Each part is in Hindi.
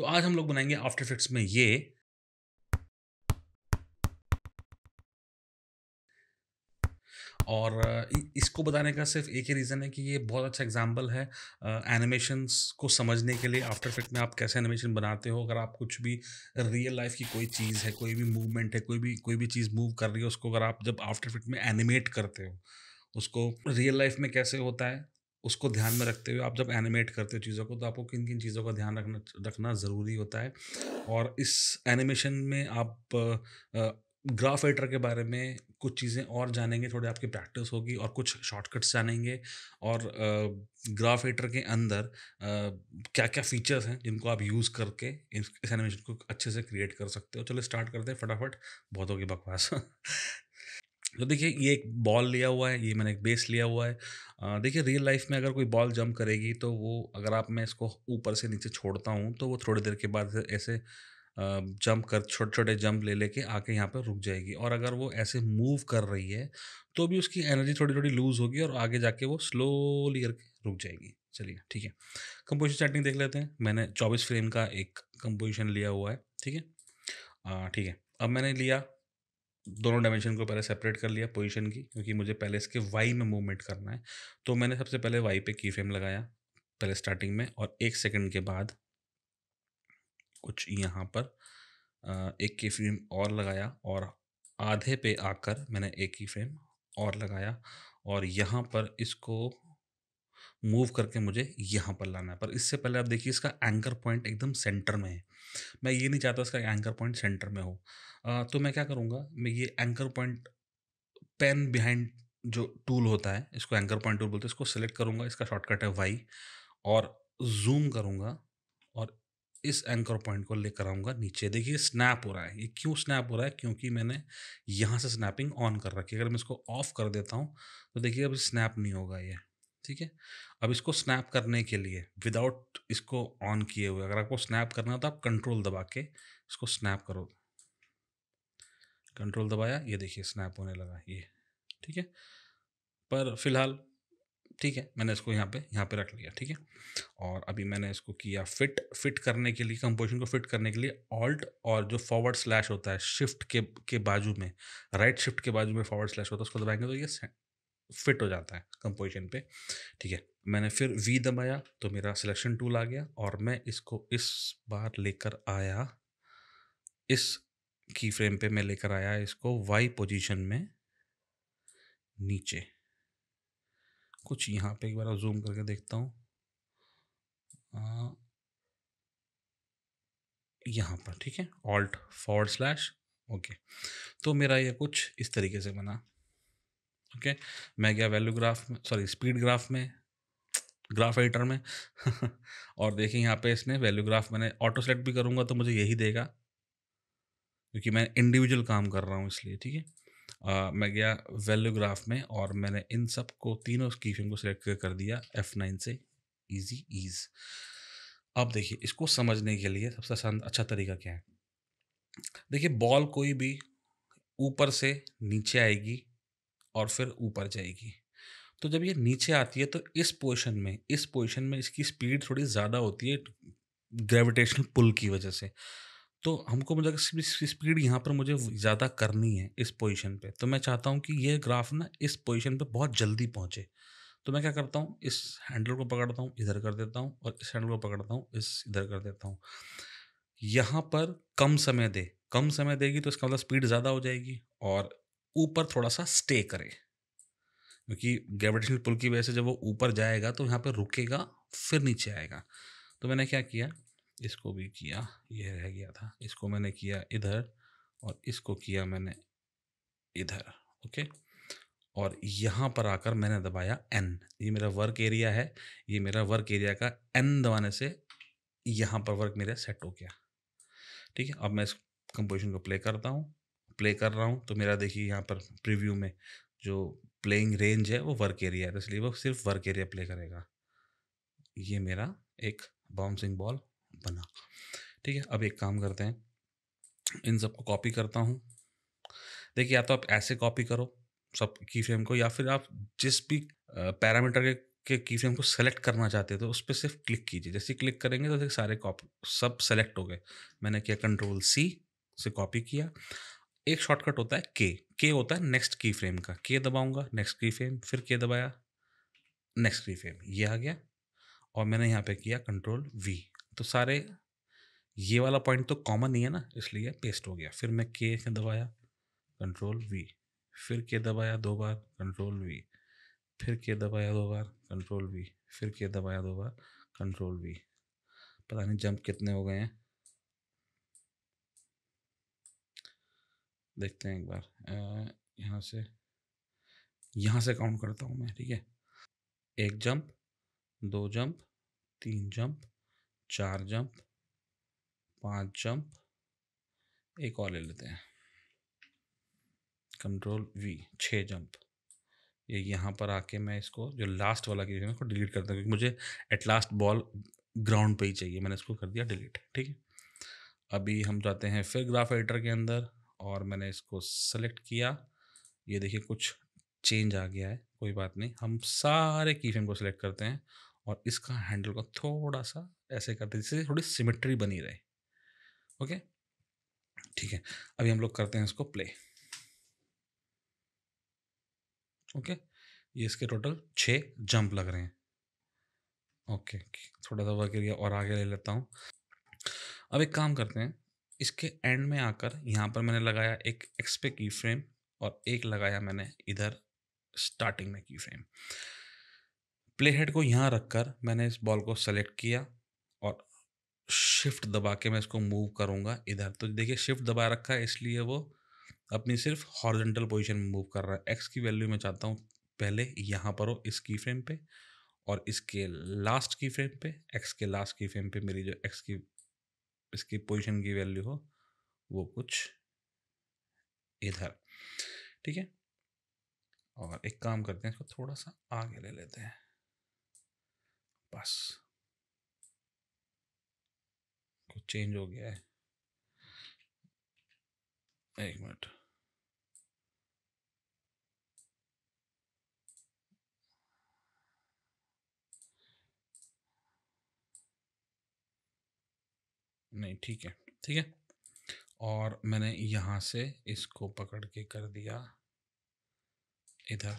तो आज हम लोग बनाएंगे आफ्टर इफेक्ट्स में ये और इसको बताने का सिर्फ एक ही रीज़न है कि ये बहुत अच्छा एग्जाम्पल है एनिमेशंस को समझने के लिए आफ्टर इफेक्ट में आप कैसे एनिमेशन बनाते हो अगर आप कुछ भी रियल लाइफ की कोई चीज़ है कोई भी मूवमेंट है कोई भी कोई भी चीज़ मूव कर रही है उसको अगर आप जब आफ्टर इफेक्ट में एनिमेट करते हो उसको रियल लाइफ में कैसे होता है उसको ध्यान में रखते हुए आप जब एनिमेट करते हो चीज़ों को तो आपको किन किन चीज़ों का ध्यान रखना रखना ज़रूरी होता है और इस एनिमेशन में आप ग्राफ एडिटर के बारे में कुछ चीज़ें और जानेंगे थोड़ी आपकी प्रैक्टिस होगी और कुछ शॉर्टकट्स जानेंगे और ग्राफ एडिटर के अंदर क्या क्या फीचर्स हैं जिनको आप यूज़ करके इस एनिमेशन को अच्छे से क्रिएट कर सकते हो चलो स्टार्ट करते हैं फटाफट बहुत होगी बकवास तो देखिए ये एक बॉल लिया हुआ है ये मैंने एक बेस लिया हुआ है देखिए रियल लाइफ में अगर कोई बॉल जंप करेगी तो वो अगर आप मैं इसको ऊपर से नीचे छोड़ता हूँ तो वो थोड़ी देर के बाद ऐसे जंप कर छोटे छोटे जंप ले लेके आके यहाँ पर रुक जाएगी और अगर वो ऐसे मूव कर रही है तो भी उसकी एनर्जी थोड़ी थोड़ी लूज़ होगी और आगे जाके वो स्लोली करके रुक जाएगी चलिए ठीक है कंपोजिशन सेटिंग देख लेते हैं मैंने चौबीस फ्रेम का एक कंपोजिशन लिया हुआ है ठीक है ठीक है अब मैंने लिया दोनों डायमेंशन को पहले सेपरेट कर लिया पोजीशन की क्योंकि मुझे पहले इसके वाई में मूवमेंट करना है तो मैंने सबसे पहले वाई पे की फ्रेम लगाया पहले स्टार्टिंग में और एक सेकंड के बाद कुछ यहाँ पर एक की फ्रेम और लगाया और आधे पे आकर मैंने एक की फ्रेम और लगाया और यहाँ पर इसको मूव करके मुझे यहाँ पर लाना है पर इससे पहले आप देखिए इसका एंकर पॉइंट एकदम सेंटर में है मैं ये नहीं चाहता इसका एंकर पॉइंट सेंटर में हो आ, तो मैं क्या करूँगा मैं ये एंकर पॉइंट पेन बिहाइंड जो टूल होता है इसको एंकर पॉइंट टूल बोलते हैं इसको सेलेक्ट करूँगा इसका शॉर्टकट है वाई और जूम करूँगा और इस एंकर पॉइंट को लेकर आऊँगा नीचे देखिए स्नैप हो रहा है ये क्यों स्नैप हो रहा है क्योंकि मैंने यहाँ से स्नैपिंग ऑन कर रखी है अगर मैं इसको ऑफ कर देता हूँ तो देखिए अब स्नैप नहीं होगा ये ठीक है अब इसको स्नैप करने के लिए विदाउट इसको ऑन किए हुए अगर आपको स्नैप करना हो तो आप कंट्रोल दबा के इसको स्नैप करो कंट्रोल दबाया ये देखिए स्नैप होने लगा ये ठीक है पर फिलहाल ठीक है मैंने इसको यहाँ पे यहाँ पे रख लिया ठीक है और अभी मैंने इसको किया फिट फिट करने के लिए कंपोजिशन को फिट करने के लिए ऑल्ट और जो फॉरवर्ड स्लैश होता है शिफ्ट के के बाजू में राइट शिफ्ट के बाजू में फॉरवर्ड स्लैश होता है उसको दबाएंगे तो ये फिट हो जाता है कंपोजिशन पे ठीक है मैंने फिर वी दबाया तो मेरा सिलेक्शन टूल आ गया और मैं इसको इस बार लेकर आया इस की फ्रेम पे मैं लेकर आया इसको वाई पोजीशन में नीचे कुछ यहाँ पे एक बार जूम करके देखता हूँ यहाँ पर ठीक है ऑल्ट फॉर्ड स्लैश ओके तो मेरा ये कुछ इस तरीके से बना ओके मैं गया वैल्यू ग्राफ में सॉरी स्पीड ग्राफ में ग्राफ एडिटर में और देखिए यहाँ पे इसने वैल्यू ग्राफ मैंने ऑटो सेलेक्ट भी करूँगा तो मुझे यही देगा क्योंकि मैं इंडिविजुअल काम कर रहा हूँ इसलिए ठीक है मैं गया वैल्यू ग्राफ में और मैंने इन सब को तीनों की फिंग को सिलेक्ट कर दिया एफ नाइन से ईजी ईज अब देखिए इसको समझने के लिए सबसे आसान अच्छा तरीका क्या है देखिए बॉल कोई भी ऊपर से नीचे आएगी और फिर ऊपर जाएगी तो जब ये नीचे आती है तो इस पोजिशन में इस पोजिशन में इसकी स्पीड थोड़ी ज़्यादा होती है ग्रेविटेशनल पुल की वजह से तो हमको मुझे मतलब इसकी स्पीड यहाँ पर मुझे ज़्यादा करनी है इस पोजीशन पे तो मैं चाहता हूँ कि यह ग्राफ ना इस पोजीशन पे बहुत जल्दी पहुँचे तो मैं क्या करता हूँ इस हैंडल को पकड़ता हूँ इधर कर देता हूँ और इस हैंडल को पकड़ता हूँ इस इधर कर देता हूँ यहाँ पर कम समय दे कम समय देगी तो इसका मतलब स्पीड ज़्यादा हो जाएगी और ऊपर थोड़ा सा स्टे करे क्योंकि ग्रेविटेशनल पुल की वजह से जब वो ऊपर जाएगा तो यहाँ पर रुकेगा फिर नीचे आएगा तो मैंने क्या किया इसको भी किया ये रह गया था इसको मैंने किया इधर और इसको किया मैंने इधर ओके और यहाँ पर आकर मैंने दबाया एन ये मेरा वर्क एरिया है ये मेरा वर्क एरिया का एन दबाने से यहाँ पर वर्क मेरा सेट हो गया ठीक है अब मैं इस कंपोजिशन को प्ले करता हूँ प्ले कर रहा हूँ तो मेरा देखिए यहाँ पर प्रीव्यू में जो प्लेइंग रेंज है वो वर्क एरिया है तो इसलिए वो सिर्फ वर्क एरिया प्ले करेगा ये मेरा एक बाउंसिंग बॉल बना ठीक है अब एक काम करते हैं इन सबको कॉपी करता हूँ देखिए या तो आप ऐसे कॉपी करो सब की फ्रेम को या फिर आप जिस भी पैरामीटर के के की फ्रेम को सेलेक्ट करना चाहते हो तो उस पर सिर्फ क्लिक कीजिए जैसे क्लिक करेंगे तो सारे कॉपी सब सेलेक्ट हो गए मैंने किया कंट्रोल सी से कॉपी किया एक शॉर्टकट होता है के के होता है नेक्स्ट की फ्रेम का के दबाऊंगा नेक्स्ट की फ्रेम फिर के दबाया नेक्स्ट की फ्रेम ये आ गया और मैंने यहाँ पे किया कंट्रोल वी तो सारे ये वाला पॉइंट तो कॉमन ही है ना इसलिए पेस्ट हो गया फिर मैं के दबाया कंट्रोल वी फिर के दबाया दो बार कंट्रोल वी फिर के दबाया दो बार कंट्रोल वी फिर के दबाया दो बार कंट्रोल वी पता नहीं जंप कितने हो गए हैं देखते हैं एक बार यहाँ से यहाँ से काउंट करता हूँ मैं ठीक है एक जंप दो जंप तीन जंप चार जंप पांच जंप एक और ले लेते हैं कंट्रोल वी छः जंप ये यहाँ पर आके मैं इसको जो लास्ट वाला की इसको डिलीट करता हूँ क्योंकि मुझे एट लास्ट बॉल ग्राउंड पे ही चाहिए मैंने इसको कर दिया डिलीट ठीक है अभी हम जाते हैं फिर ग्राफ एडिटर के अंदर और मैंने इसको सेलेक्ट किया ये देखिए कुछ चेंज आ गया है कोई बात नहीं हम सारे की फ्रेम को सिलेक्ट करते हैं और इसका हैंडल को थोड़ा सा ऐसे करते हैं जिससे थोड़ी सिमेट्री बनी रहे ओके ठीक है अभी हम लोग करते हैं इसको प्ले ओके ये इसके टोटल छः जंप लग रहे हैं ओके थोड़ा सा वर्क एरिया और आगे ले लेता हूँ अब एक काम करते हैं इसके एंड में आकर यहाँ पर मैंने लगाया एक एक्स पे की फ्रेम और एक लगाया मैंने इधर स्टार्टिंग में की फ्रेम प्ले हेड को यहाँ रखकर मैंने इस बॉल को सेलेक्ट किया और शिफ्ट दबा के मैं इसको मूव करूँगा इधर तो देखिए शिफ्ट दबा रखा है इसलिए वो अपनी सिर्फ हॉर्जेंटल पोजीशन में मूव कर रहा है एक्स की वैल्यू मैं चाहता हूँ पहले यहाँ पर हो इस की फ्रेम पे और इसके लास्ट की फ्रेम पे एक्स के लास्ट की फ्रेम पे मेरी जो एक्स की इसकी पोजीशन की वैल्यू हो वो कुछ इधर ठीक है और एक काम करते हैं इसको थोड़ा सा आगे ले लेते हैं बस कुछ चेंज हो गया है एक मिनट नहीं ठीक है ठीक है और मैंने यहाँ से इसको पकड़ के कर दिया इधर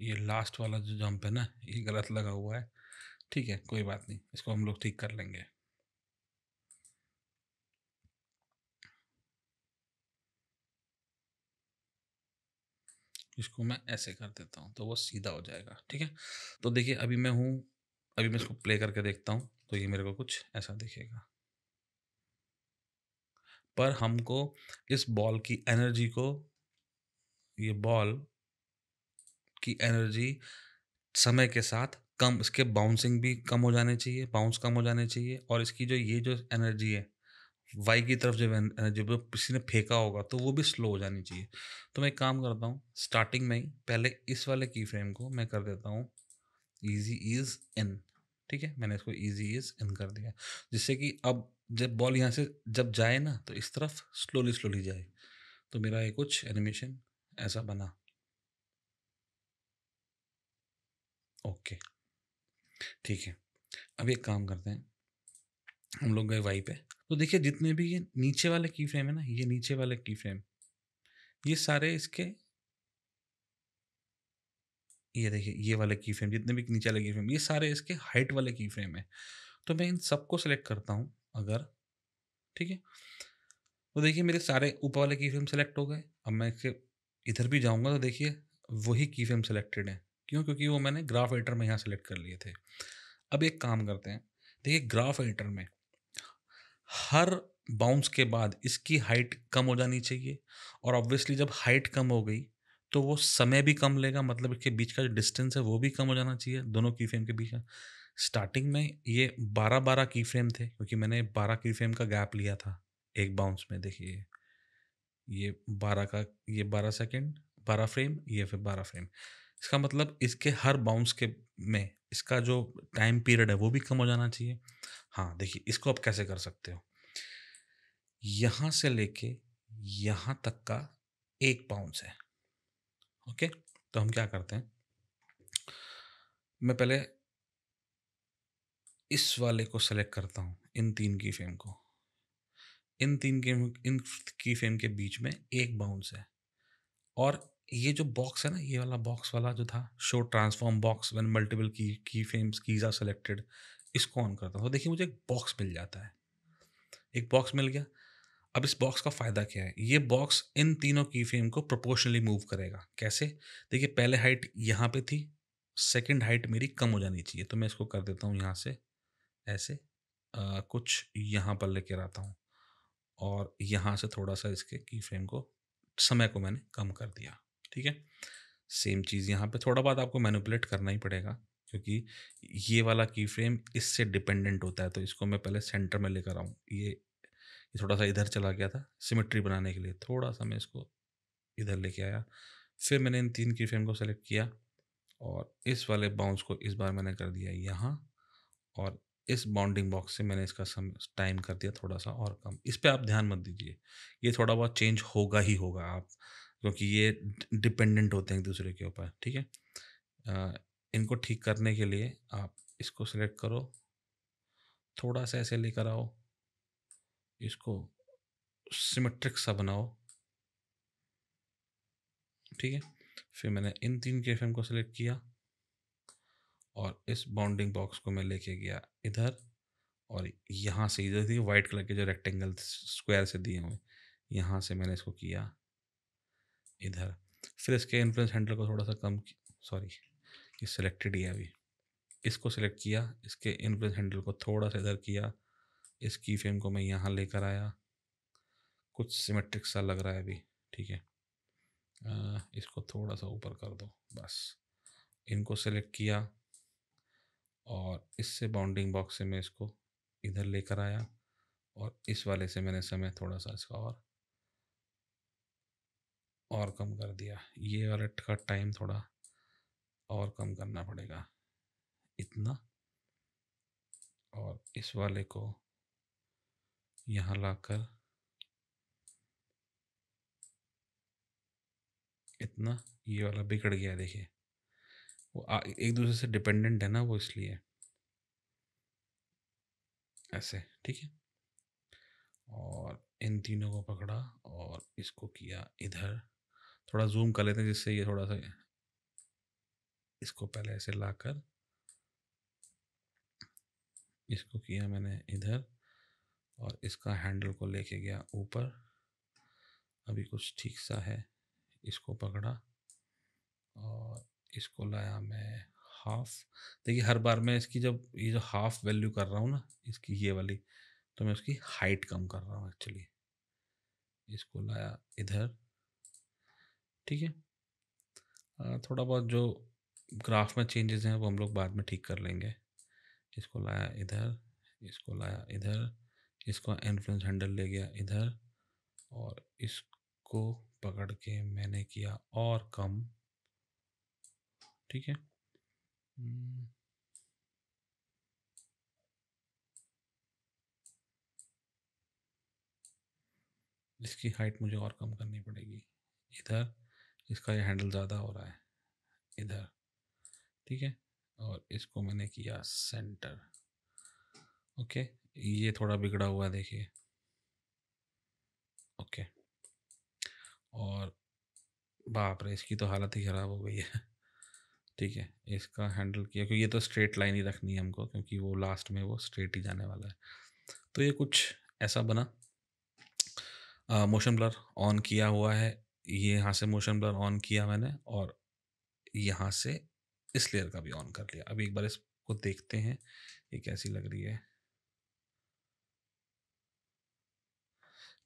ये लास्ट वाला जो जंप है ना ये गलत लगा हुआ है ठीक है कोई बात नहीं इसको हम लोग ठीक कर लेंगे इसको मैं ऐसे कर देता हूँ तो वो सीधा हो जाएगा ठीक है तो देखिए अभी मैं हूँ अभी मैं इसको प्ले करके देखता हूँ तो ये मेरे को कुछ ऐसा दिखेगा पर हमको इस बॉल की एनर्जी को ये बॉल की एनर्जी समय के साथ कम इसके बाउंसिंग भी कम हो जाने चाहिए बाउंस कम हो जाने चाहिए और इसकी जो ये जो एनर्जी है वाई की तरफ जब एनर्जी जो किसी ने फेंका होगा तो वो भी स्लो हो जानी चाहिए तो मैं एक काम करता हूँ स्टार्टिंग में ही पहले इस वाले की फ्रेम को मैं कर देता हूँ ईजी इज़ इन ठीक है मैंने इसको ईजी इज इन कर दिया जिससे कि अब जब बॉल यहाँ से जब जाए ना तो इस तरफ स्लोली स्लोली जाए तो मेरा ये कुछ एनिमेशन ऐसा बना ओके ठीक है अब एक काम करते हैं हम लोग गए वाई पे तो देखिए जितने भी ये नीचे वाले की फ्रेम है ना ये नीचे वाले की फ्रेम ये सारे इसके ये देखिए ये वाले की फ्रेम जितने भी नीचे वाले की फ्रेम ये सारे इसके हाइट वाले की फ्रेम है तो मैं इन सबको सेलेक्ट करता हूँ अगर ठीक है तो देखिए मेरे सारे ऊपर वाले की फ्रेम सेलेक्ट हो गए अब मैं इसके इधर भी जाऊँगा तो देखिए वही की फ्रेम सेलेक्टेड है क्यों क्योंकि वो मैंने ग्राफ एडिटर में यहाँ सेलेक्ट कर लिए थे अब एक काम करते हैं देखिए ग्राफ एडिटर में हर बाउंस के बाद इसकी हाइट कम हो जानी चाहिए और ऑब्वियसली जब हाइट कम हो गई तो वो समय भी कम लेगा मतलब इसके बीच का जो डिस्टेंस है वो भी कम हो जाना चाहिए दोनों की फ्रेम के बीच का स्टार्टिंग में ये बारह बारह की फ्रेम थे क्योंकि मैंने बारह की फ्रेम का गैप लिया था एक बाउंस में देखिए ये बारह का ये बारह सेकेंड बारह फ्रेम ये फिर बारह फ्रेम इसका मतलब इसके हर बाउंस के में इसका जो टाइम पीरियड है वो भी कम हो जाना चाहिए हाँ देखिए इसको आप कैसे कर सकते हो यहाँ से लेके यहाँ तक का एक बाउंस है ओके तो हम क्या करते हैं मैं पहले इस वाले को सेलेक्ट करता हूँ इन तीन की फेम को इन तीन गेम इन की फेम के बीच में एक बाउंस है और ये जो बॉक्स है ना ये वाला बॉक्स वाला जो था show transform box when multiple key key frames keys are selected इसको ऑन करता हूँ तो देखिए मुझे एक बॉक्स मिल जाता है एक बॉक्स मिल गया अब इस बॉक्स का फ़ायदा क्या है ये बॉक्स इन तीनों की फ्रेम को प्रोपोर्शनली मूव करेगा कैसे देखिए पहले हाइट यहाँ पे थी सेकंड हाइट मेरी कम हो जानी चाहिए तो मैं इसको कर देता हूँ यहाँ से ऐसे आ, कुछ यहाँ पर लेकर आता हूँ और यहाँ से थोड़ा सा इसके की फ्रेम को समय को मैंने कम कर दिया ठीक है सेम चीज़ यहाँ पर थोड़ा बहुत आपको मैनुपलेट करना ही पड़ेगा क्योंकि ये वाला की फ्रेम इससे डिपेंडेंट होता है तो इसको मैं पहले सेंटर में लेकर आऊँ ये ये थोड़ा सा इधर चला गया था सिमेट्री बनाने के लिए थोड़ा सा मैं इसको इधर लेके आया फिर मैंने इन तीन की फ्रेम को सेलेक्ट किया और इस वाले बाउंस को इस बार मैंने कर दिया यहाँ और इस बाउंडिंग बॉक्स से मैंने इसका सम टाइम कर दिया थोड़ा सा और कम इस पर आप ध्यान मत दीजिए ये थोड़ा बहुत चेंज होगा ही होगा आप क्योंकि ये डिपेंडेंट होते हैं एक दूसरे के ऊपर ठीक है इनको ठीक करने के लिए आप इसको सेलेक्ट करो थोड़ा सा ऐसे लेकर आओ इसको सिमेट्रिक सा बनाओ ठीक है फिर मैंने इन तीन के को सिलेक्ट किया और इस बाउंडिंग बॉक्स को मैं लेके गया इधर और यहाँ से इधर थी वाइट कलर के जो रेक्टेंगल स्क्वायर से दिए हुए यहाँ से मैंने इसको किया इधर फिर इसके इन्फ्लुएंस हैंडल को थोड़ा सा कम सॉरी ये सिलेक्टेड ही है अभी इसको सिलेक्ट किया इसके इन्फ्लुएंस हैंडल को थोड़ा सा इधर किया इस की फ्रेम को मैं यहाँ लेकर आया कुछ सिमेट्रिक सा लग रहा है अभी ठीक है इसको थोड़ा सा ऊपर कर दो बस इनको सेलेक्ट किया और इससे बाउंडिंग बॉक्स से मैं इसको इधर लेकर आया और इस वाले से मैंने समय थोड़ा सा इसका और और कम कर दिया ये वाले का टाइम थोड़ा और कम करना पड़ेगा इतना और इस वाले को यहाँ लाकर इतना ये वाला बिगड़ गया देखिए वो आ, एक दूसरे से डिपेंडेंट है ना वो इसलिए ऐसे ठीक है और इन तीनों को पकड़ा और इसको किया इधर थोड़ा जूम कर लेते हैं जिससे ये थोड़ा सा इसको पहले ऐसे लाकर इसको किया मैंने इधर और इसका हैंडल को लेके गया ऊपर अभी कुछ ठीक सा है इसको पकड़ा और इसको लाया मैं हाफ देखिए हर बार मैं इसकी जब ये जो हाफ वैल्यू कर रहा हूँ ना इसकी ये वाली तो मैं उसकी हाइट कम कर रहा हूँ एक्चुअली इसको लाया इधर ठीक है थोड़ा बहुत जो ग्राफ में चेंजेस हैं वो हम लोग बाद में ठीक कर लेंगे इसको लाया इधर इसको लाया इधर इसका इन्फ्लुएंस हैंडल ले गया इधर और इसको पकड़ के मैंने किया और कम ठीक है हम्म। इसकी हाइट मुझे और कम करनी पड़ेगी इधर इसका ये हैंडल ज़्यादा हो रहा है इधर ठीक है और इसको मैंने किया सेंटर ओके ये थोड़ा बिगड़ा हुआ देखिए ओके और बाप रे इसकी तो हालत ही ख़राब हो गई है ठीक है इसका हैंडल किया क्योंकि ये तो स्ट्रेट लाइन ही रखनी है हमको क्योंकि वो लास्ट में वो स्ट्रेट ही जाने वाला है तो ये कुछ ऐसा बना आ, मोशन ब्लर ऑन किया हुआ है ये यहाँ से मोशन ब्लर ऑन किया मैंने और यहाँ से इस लेयर का भी ऑन कर लिया अब एक बार इसको देखते हैं ये कैसी लग रही है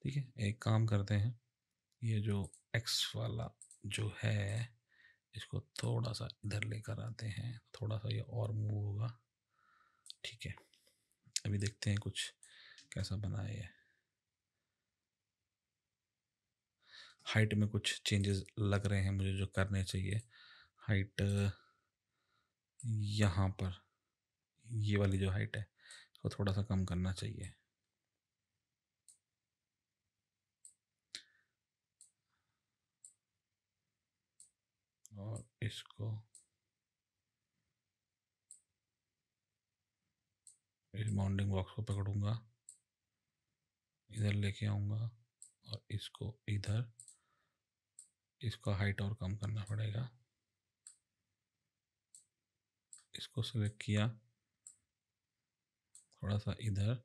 ठीक है एक काम करते हैं ये जो एक्स वाला जो है इसको थोड़ा सा इधर लेकर आते हैं थोड़ा सा ये और मूव होगा ठीक है अभी देखते हैं कुछ कैसा बना है हाइट में कुछ चेंजेस लग रहे हैं मुझे जो करने चाहिए हाइट यहाँ पर ये वाली जो हाइट है इसको थोड़ा सा कम करना चाहिए और इसको इस बाउंडिंग बॉक्स को पकड़ूंगा इधर लेके आऊंगा और इसको इधर इसका हाइट और कम करना पड़ेगा इसको सेलेक्ट किया थोड़ा सा इधर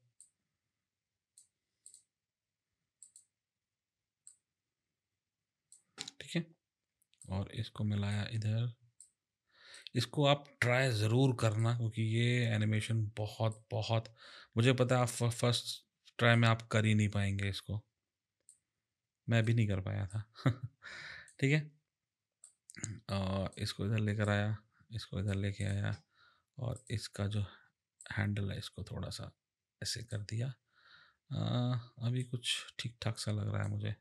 और इसको मिलाया इधर इसको आप ट्राई ज़रूर करना क्योंकि ये एनिमेशन बहुत बहुत मुझे पता है आप फर्स्ट ट्राई में आप कर ही नहीं पाएंगे इसको मैं भी नहीं कर पाया था ठीक है और इसको इधर लेकर आया इसको इधर लेके आया और इसका जो हैंडल है इसको थोड़ा सा ऐसे कर दिया आ, अभी कुछ ठीक ठाक सा लग रहा है मुझे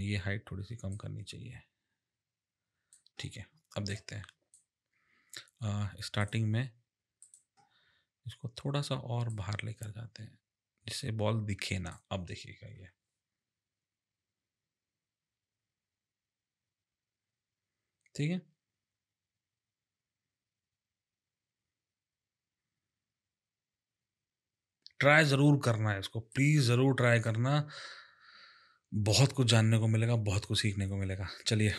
ये हाइट थोड़ी सी कम करनी चाहिए ठीक है अब देखते हैं स्टार्टिंग में इसको थोड़ा सा और बाहर लेकर जाते हैं जिससे बॉल दिखे ना अब देखिएगा ये ठीक है ट्राई ज़रूर करना है इसको प्लीज़ ज़रूर ट्राई करना बहुत कुछ जानने को मिलेगा बहुत कुछ सीखने को मिलेगा चलिए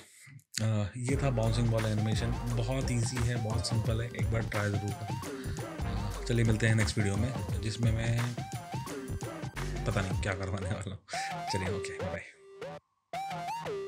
ये था बाउंसिंग बॉल एनिमेशन बहुत इजी है बहुत सिंपल है एक बार ट्राई ज़रूर कर चलिए मिलते हैं नेक्स्ट वीडियो में जिसमें मैं पता नहीं क्या करवाने वाला हूँ चलिए ओके बाय